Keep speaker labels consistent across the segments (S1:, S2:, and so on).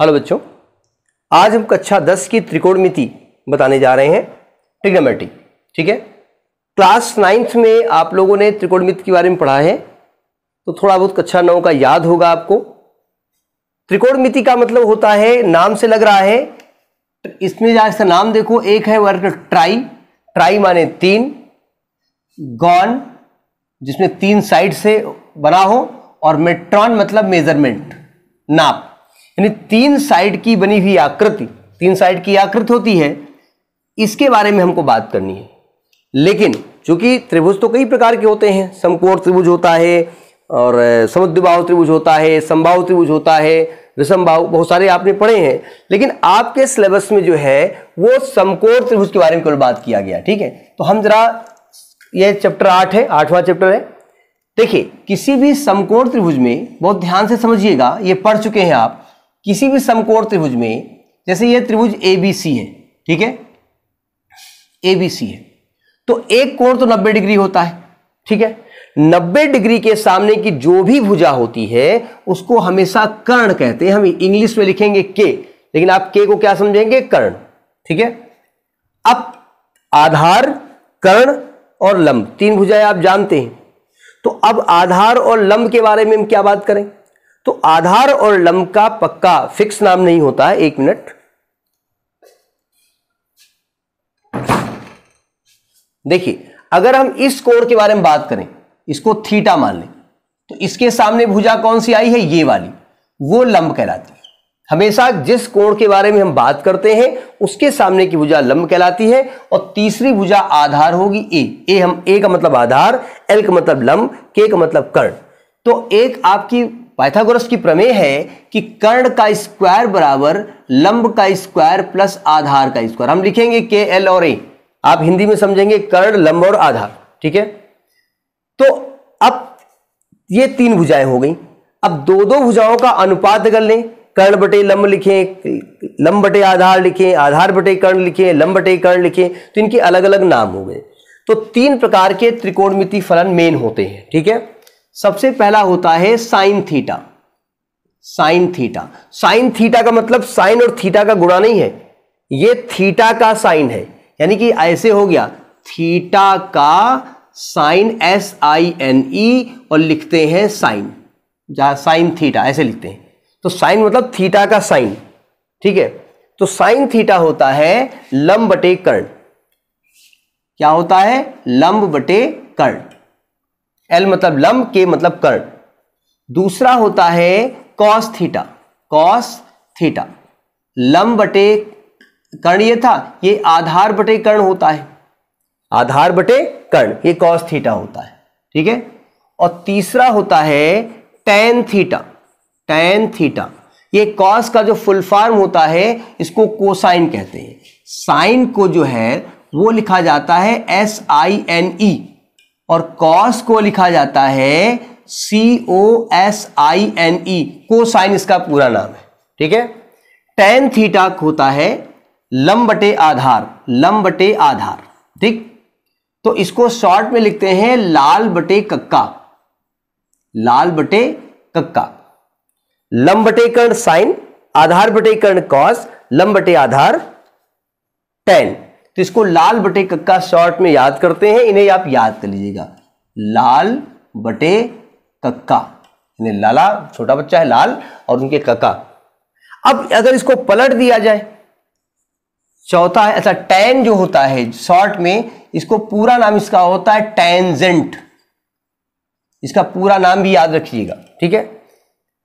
S1: hello बच्चों आज हम कक्षा दस की त्रिकोणमिति बताने जा रहे हैं ट्रिग्नोमेट्री ठीक है क्लास नाइन्थ में आप लोगों ने त्रिकोणमिति के बारे में पढ़ा है तो थोड़ा बहुत कक्षा नौ का याद होगा आपको त्रिकोणमिति का मतलब होता है नाम से लग रहा है इसमें जहाँ इसका नाम देखो एक है वर्ग ट्राई ट्राई माने तीन गॉन जिसमें तीन साइड से बना हो और मेट्रॉन मतलब मेजरमेंट नाप यानी तीन साइड की बनी हुई आकृति तीन साइड की आकृति होती है इसके बारे में हमको बात करनी है लेकिन चूंकि त्रिभुज तो कई प्रकार के होते हैं समकोण त्रिभुज होता है और समुद्रभाव त्रिभुज होता है संभाव त्रिभुज होता है विषमभाव बहुत सारे आपने पढ़े हैं लेकिन आपके सिलेबस में जो है वो समकोण त्रिभुज के बारे में कल बात किया गया ठीक है तो हम जरा ये चैप्टर आठ है आठवां चैप्टर है देखिए किसी भी समकोण त्रिभुज में बहुत ध्यान से समझिएगा ये पढ़ चुके हैं आप किसी भी समकोण त्रिभुज में जैसे यह त्रिभुज ए बी सी है ठीक है ए बी सी है तो एक कोण तो 90 डिग्री होता है ठीक है 90 डिग्री के सामने की जो भी भुजा होती है उसको हमेशा कर्ण कहते हैं हम इंग्लिश में लिखेंगे के लेकिन आप के को क्या समझेंगे कर्ण ठीक है अब आधार कर्ण और लंब तीन भुजाएं आप जानते हैं तो अब आधार और लंब के बारे में हम क्या बात करें तो आधार और लंब का पक्का फिक्स नाम नहीं होता है एक मिनट देखिए अगर हम इस कोण के बारे में बात करें इसको थीटा मान लें तो इसके सामने भुजा कौन सी आई है ये वाली वो लंब कहलाती है हमेशा जिस कोण के बारे में हम बात करते हैं उसके सामने की भुजा लंब कहलाती है और तीसरी भुजा आधार होगी ए ए हम ए का मतलब आधार एल का मतलब लंब के का मतलब कर्ण तो एक आपकी पाइथागोरस की प्रमेय है कि कर्ण का स्क्वायर बराबर लंब का स्क्वायर प्लस आधार का स्क्वायर हम लिखेंगे के एल और ए आप हिंदी में समझेंगे कर्ण लंब और आधार ठीक है तो अब ये तीन भुजाएं हो गई अब दो दो भुजाओं का अनुपात कर लें कर्ण बटे लंब लिखें लंब बटे आधार लिखें आधार बटे कर्ण लिखें लंब बटे कर्ण लिखें तो इनके अलग अलग नाम हो गए तो तीन प्रकार के त्रिकोणमिति फलन मेन होते हैं ठीक है सबसे पहला होता है sine theta sine theta sine theta का मतलब साइन और थीटा का गुणा नहीं है ये थीटा का साइन है यानी कि ऐसे हो गया थीटा का sine S I N E और लिखते हैं साइन जहां साइन थीटा ऐसे लिखते हैं तो साइन मतलब थीटा का साइन ठीक है तो साइन थीटा होता है लंब बटे कर्ण क्या होता है लंब बटे कर्ण एल मतलब लंब के मतलब कर्ण दूसरा होता है कॉस थीटा कॉस थीटा लंब बटे कर्ण ये था ये आधार बटे कर्ण होता है आधार बटे कर्ण ये कॉस थीटा होता है ठीक है और तीसरा होता है टेन थीटा टेन थीटा ये कॉस का जो फुल फॉर्म होता है इसको कोसाइन कहते हैं साइन को जो है वो लिखा जाता है एस आई एन ई और कॉस को लिखा जाता है सी ओ एस आई एन ई को साइन इसका पूरा नाम है ठीक है टेन थीटा होता है लंबटे आधार लंबटे आधार ठीक तो इसको शॉर्ट में लिखते हैं लाल बटे कक्का लाल बटे कक्का लंबटे कर्ण साइन आधार बटे कर्ण कॉस लंबटे आधार टेन तो इसको लाल बटे कक्का शॉर्ट में याद करते हैं इन्हें आप याद कर लीजिएगा लाल बटे कक्का इन्हें लाला छोटा बच्चा है लाल और उनके कक्का अब अगर इसको पलट दिया जाए चौथा है अच्छा टैन जो होता है शॉर्ट में इसको पूरा नाम इसका होता है टैंजेंट इसका पूरा नाम भी याद रखिएगा ठीक है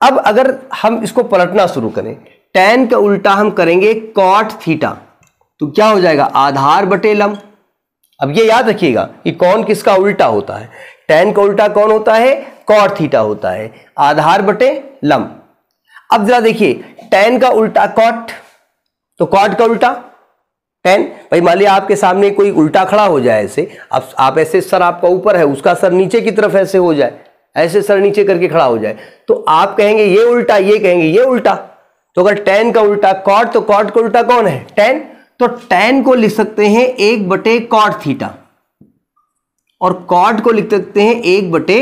S1: अब अगर हम इसको पलटना शुरू करें टैन का उल्टा हम करेंगे कॉट थीटा तो क्या हो जाएगा आधार बटे लंब अब ये याद रखिएगा कि कौन किसका उल्टा होता है टेन का उल्टा कौन होता है कौर थीटा होता है आधार बटे लंब अब जरा देखिए टेन का उल्टा कॉट तो कॉट का उल्टा टेन भाई मान लिया आपके सामने कोई उल्टा खड़ा हो जाए ऐसे अब आप ऐसे सर आपका ऊपर है उसका सर नीचे की तरफ ऐसे हो जाए ऐसे सर नीचे करके खड़ा हो जाए तो आप कहेंगे ये उल्टा ये कहेंगे ये उल्टा तो अगर टेन का उल्टा कॉट तो कॉट का उल्टा कौन है टेन तो tan को लिख सकते हैं एक बटे कॉट थीटा और कॉट को लिख सकते हैं एक बटे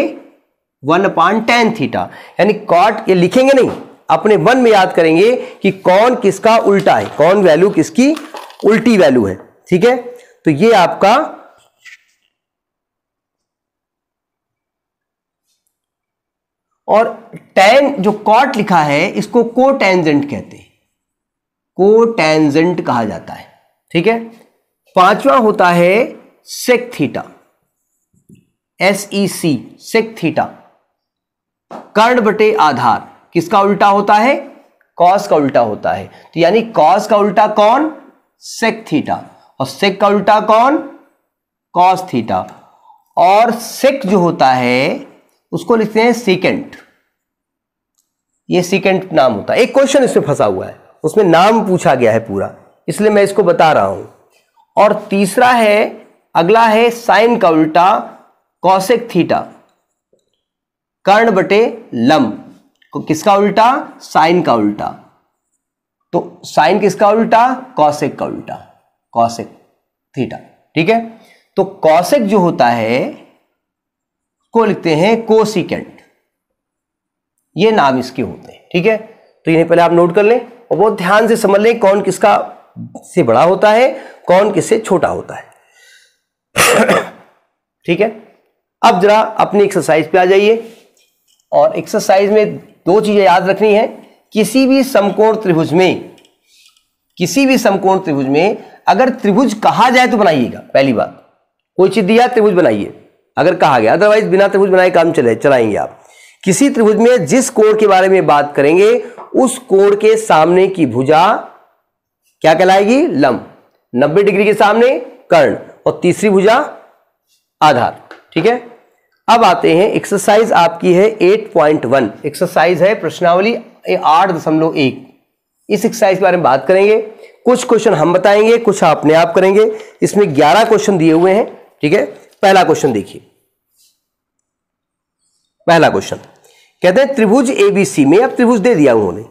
S1: वन अपान टेन थीटा यानी कॉट ये लिखेंगे नहीं अपने मन में याद करेंगे कि कौन किसका उल्टा है कौन वैल्यू किसकी उल्टी वैल्यू है ठीक है तो ये आपका और टेन जो कॉट लिखा है इसको को टेंजेंट कहते हैं को टेंजेंट कहा जाता है ठीक है पांचवा होता है sec theta S E C sec theta कर्ण बटे आधार किसका उल्टा होता है कॉस का उल्टा होता है तो यानी कॉस का उल्टा कौन सेक थीटा और सेक का उल्टा कौन कॉस थीटा और सेक जो होता है उसको लिखते हैं सीकेंट ये सीकेंट नाम होता है एक क्वेश्चन इसमें फंसा हुआ है उसमें नाम पूछा गया है पूरा इसलिए मैं इसको बता रहा हूं और तीसरा है अगला है साइन का उल्टा कौशिक थीटा कर्ण बटे लम किसका उल्टा साइन का उल्टा तो साइन किसका उल्टा कौशिक का उल्टा कौशिक थीटा ठीक है तो कौशिक जो होता है को लिखते हैं कोसिकेंट ये नाम इसके होते हैं ठीक है तो इन्हें पहले आप नोट कर लें और बहुत ध्यान से समझ लें कौन किसका से बड़ा होता है कौन किससे छोटा होता है ठीक है अब जरा अपनी एक्सरसाइज पे आ जाइए और एक्सरसाइज में दो चीजें याद रखनी है किसी भी समकोण त्रिभुज में किसी भी समकोण त्रिभुज में अगर त्रिभुज कहा जाए तो बनाइएगा पहली बात कोई चीज दिया त्रिभुज बनाइए अगर कहा गया अदरवाइज बिना त्रिभुज बनाए काम चले चलाएंगे आप किसी त्रिभुज में जिस कोण के बारे में बात करेंगे उस कोण के सामने की भुजा क्या कहलाएगी लंब 90 डिग्री के सामने कर्ण और तीसरी भुजा आधार ठीक है अब आते हैं एक्सरसाइज आपकी है 8.1 एक्सरसाइज है प्रश्नावली आठ दशमलव एक इस एक्सरसाइज के बारे में बात करेंगे कुछ क्वेश्चन हम बताएंगे कुछ अपने आप करेंगे इसमें 11 क्वेश्चन दिए हुए हैं ठीक है पहला क्वेश्चन देखिए पहला क्वेश्चन कहते हैं त्रिभुज एबीसी में अब त्रिभुज दे दिया उन्होंने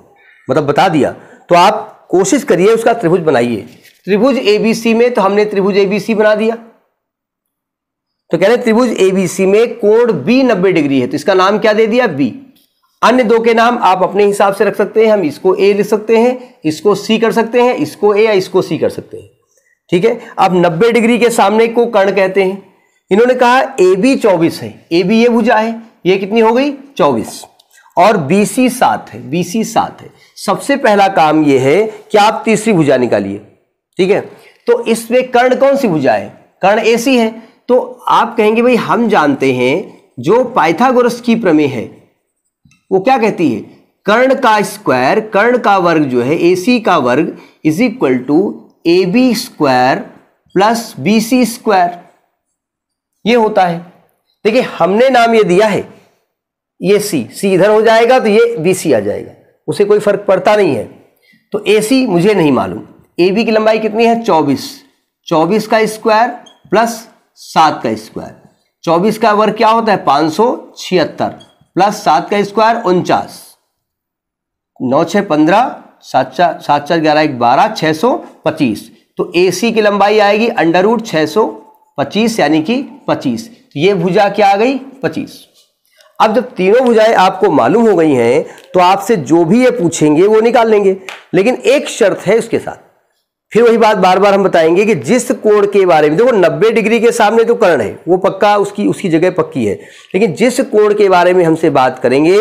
S1: मतलब बता दिया तो आप कोशिश करिए उसका त्रिभुज बनाइए त्रिभुज एबीसी में तो हमने त्रिभुज एबीसी बना दिया तो कह रहे त्रिभुज एबीसी में कोण बी नब्बे डिग्री है तो इसका नाम क्या दे दिया बी अन्य दो के नाम आप अपने हिसाब से रख सकते हैं हम इसको ए लिख सकते हैं इसको सी कर सकते हैं इसको ए या इसको सी कर सकते हैं ठीक है अब नब्बे डिग्री के सामने को कर्ण कहते हैं इन्होंने कहा ए बी चौबीस है ए बी ये भुजा है ये कितनी हो गई चौबीस और बीसी सात है बीसी सात है सबसे पहला काम यह है कि आप तीसरी भुजा निकालिए ठीक है तो इसमें कर्ण कौन सी भुजा है कर्ण ऐसी है तो आप कहेंगे भाई हम जानते हैं जो पाइथागोरस की प्रमेय है वो क्या कहती है कर्ण का स्क्वायर कर्ण का वर्ग जो है एसी का वर्ग is equal to A B square plus B C square यह होता है देखिए हमने नाम ये दिया है ये सी सी इधर हो जाएगा तो ये बी सी आ जाएगा उसे कोई फर्क पड़ता नहीं है तो ए सी मुझे नहीं मालूम ए बी की लंबाई कितनी है चौबीस चौबीस का स्क्वायर प्लस सात का स्क्वायर चौबीस का वर्ग क्या होता है पाँच सौ छिहत्तर प्लस सात का स्क्वायर उनचास नौ छः पंद्रह सात चार सात चार ग्यारह एक बारह छः सौ पच्चीस तो ए सी की लंबाई आएगी अंडर रूट छः सौ पच्चीस यानी कि पच्चीस तो ये भुजा क्या आ गई पच्चीस अब जब तीनों भुजाएं आपको मालूम हो गई हैं तो आपसे जो भी ये पूछेंगे वो निकाल लेंगे लेकिन एक शर्त है उसके साथ फिर वही बात बार बार हम बताएंगे कि जिस कोण के बारे में देखो 90 डिग्री के सामने तो कर्ण है वो पक्का उसकी उसकी जगह पक्की है लेकिन जिस कोण के बारे में हमसे बात करेंगे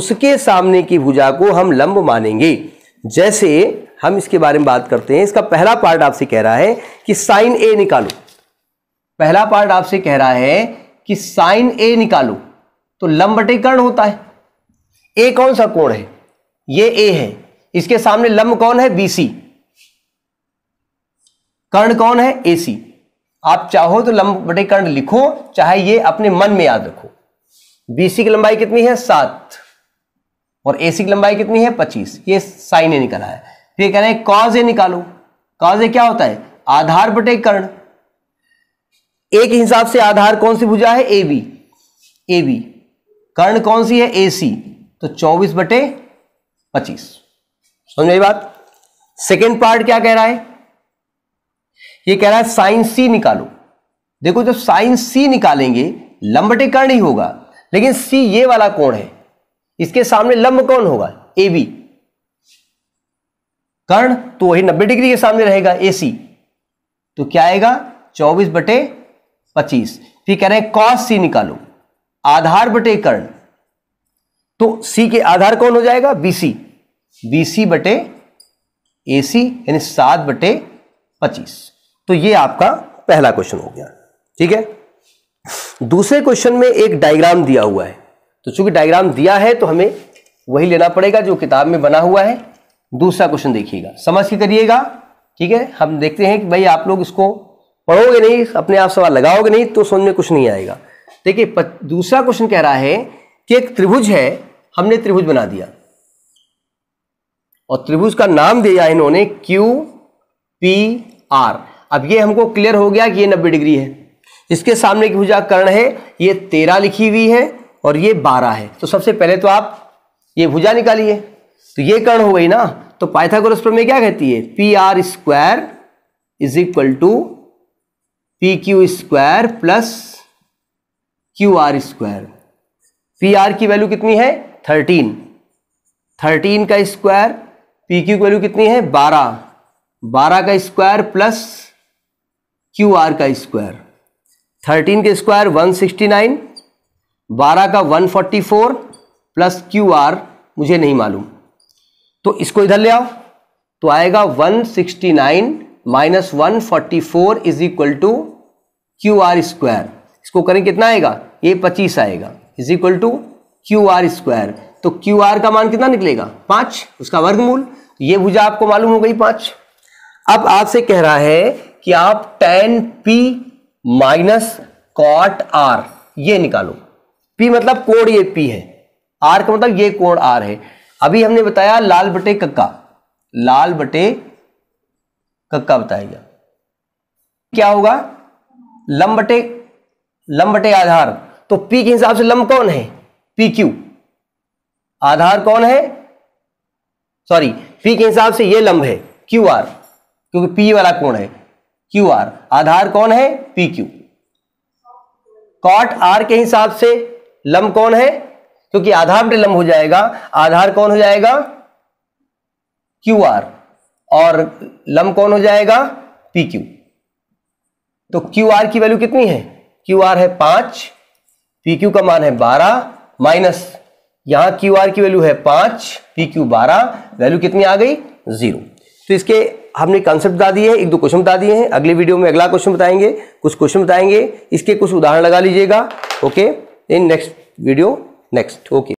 S1: उसके सामने की भुजा को हम लंब मानेंगे जैसे हम इसके बारे में बात करते हैं इसका पहला पार्ट आपसे कह रहा है कि साइन ए निकालो पहला पार्ट आपसे कह रहा है कि साइन ए निकालो तो लंब बटे कर्ण होता है ए कौन सा कोण है ये ए है इसके सामने लंब कौन है बीसी कर्ण कौन है ए सी आप चाहो तो लंब बटे कर्ण लिखो चाहे ये अपने मन में याद रखो बीसी की लंबाई कितनी है सात और एसी की लंबाई कितनी है पच्चीस ये साइन ए निकला है फिर कह रहे हैं कॉज ए निकालो कॉज ए क्या होता है आधार बटे कर्ण एक हिसाब से आधार कौन सी भुजा है ए बी ए बी कर्ण कौन सी है ए सी तो चौबीस बटे पच्चीस समझ आई बात सेकेंड पार्ट क्या कह रहा है ये कह रहा है साइन सी निकालो देखो जब साइन सी निकालेंगे लंबटे कर्ण ही होगा लेकिन सी ये वाला कोण है इसके सामने लंब कौन होगा ए बी कर्ण तो वही नब्बे डिग्री के सामने रहेगा ए सी तो क्या आएगा चौबीस बटे पच्चीस फिर कह रहे हैं कॉस सी निकालो आधार बटे कर्ण तो सी के आधार कौन हो जाएगा बीसी बीसी बटे ए सी यानी सात बटे पच्चीस तो ये आपका पहला क्वेश्चन हो गया ठीक है दूसरे क्वेश्चन में एक डायग्राम दिया हुआ है तो चूंकि डायग्राम दिया है तो हमें वही लेना पड़ेगा जो किताब में बना हुआ है दूसरा क्वेश्चन देखिएगा समझ के करिएगा ठीक है हम देखते हैं कि भाई आप लोग इसको पढ़ोगे नहीं अपने आप सवाल लगाओगे नहीं तो समझ में कुछ नहीं आएगा देखिए दूसरा क्वेश्चन कह रहा है कि एक त्रिभुज है हमने त्रिभुज बना दिया और त्रिभुज का नाम दिया इन्होंने क्यू पी आर अब ये हमको क्लियर हो गया कि ये नब्बे डिग्री है इसके सामने की भुजा कर्ण है ये तेरह लिखी हुई है और ये बारह है तो सबसे पहले तो आप ये भुजा निकालिए तो ये कर्ण हो गई ना तो पाइथागोरस प्रमेय क्या कहती है P R square is equal to P Q square plus Q R square P R की वैल्यू कितनी है थर्टीन थर्टीन का स्क्वायर पी क्यू की वैल्यू कितनी है बारह बारह का स्क्वायर प्लस क्यू आर का स्क्वायर थर्टीन के स्क्वायर वन सिक्सटी नाइन बारह का one forty four plus Q R मुझे नहीं मालूम तो इसको इधर ले आओ तो आएगा one sixty nine minus one forty four is equal to Q R square इसको करें कितना आएगा ये पच्चीस आएगा is equal to Q R square तो क्यू आर का मान कितना निकलेगा पांच उसका वर्गमूल ये भुजा आपको मालूम हो गई पांच अब आपसे कह रहा है कि आप tan P minus cot R ये निकालो पी मतलब कोण ये पी है आर का मतलब ये कोण आर है अभी हमने बताया लाल बटे कक्का लाल बटे कक्का बताएगा क्या होगा लंबटे लंबटे आधार तो पी के हिसाब से लंब कौन है पी क्यू आधार कौन है सॉरी पी के हिसाब से ये लंब है क्यू आर क्योंकि पी वाला कोण है क्यू आर आधार कौन है पी क्यू कॉट आर के हिसाब से लंब कौन है क्योंकि आधार लंब हो जाएगा आधार कौन हो जाएगा क्यू आर और लम कौन हो जाएगा पी क्यू तो क्यू आर की वैल्यू कितनी है क्यू आर है पांच पी क्यू का मान है बारह माइनस यहां क्यू आर की वैल्यू है पांच पी क्यू बारह वैल्यू कितनी आ गई जीरो तो इसके हमने कॉन्सेप्ट बता दिए हैं एक दो क्वेश्चन बता दिए हैं अगले वीडियो में अगला क्वेश्चन बताएंगे कुछ क्वेश्चन बताएंगे इसके कुछ उदाहरण लगा लीजिएगा okay in next video next okay